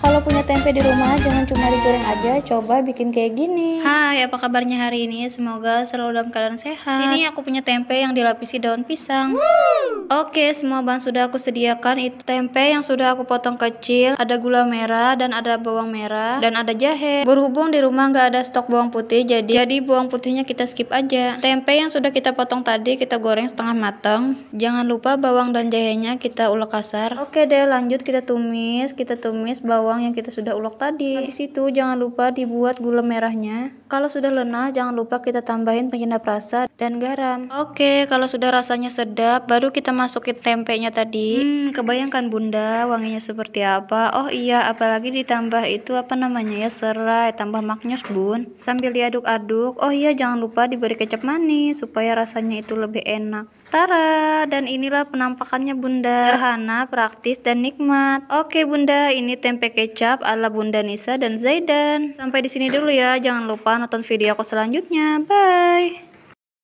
Kalau punya tempe di rumah, jangan cuma digoreng aja, coba bikin kayak gini. Hai, apa kabarnya hari ini? Semoga selalu dalam keadaan sehat. Sini aku punya tempe yang dilapisi daun pisang. Woo! Oke, semua bahan sudah aku sediakan. Itu tempe yang sudah aku potong kecil, ada gula merah dan ada bawang merah dan ada jahe. Berhubung di rumah nggak ada stok bawang putih, jadi jadi bawang putihnya kita skip aja. Tempe yang sudah kita potong tadi kita goreng setengah matang. Jangan lupa bawang dan jahenya kita ulek kasar. Oke deh, lanjut kita tumis. Kita tumis bawang bawang yang kita sudah ulek tadi. Habis itu jangan lupa dibuat gula merahnya. Kalau sudah lenah, jangan lupa kita tambahin penyedap rasa dan garam. Oke, kalau sudah rasanya sedap, baru kita masukin tempenya tadi. Hmm, kebayangkan Bunda wanginya seperti apa? Oh iya, apalagi ditambah itu apa namanya ya, serai, tambah maknyus Bun. Sambil diaduk-aduk, oh iya jangan lupa diberi kecap manis supaya rasanya itu lebih enak. Tara, dan inilah penampakannya bunda. Sederhana, praktis, dan nikmat. Oke bunda, ini tempe kecap ala bunda Nisa dan Zaidan. Sampai di sini dulu ya, jangan lupa nonton video aku selanjutnya. Bye!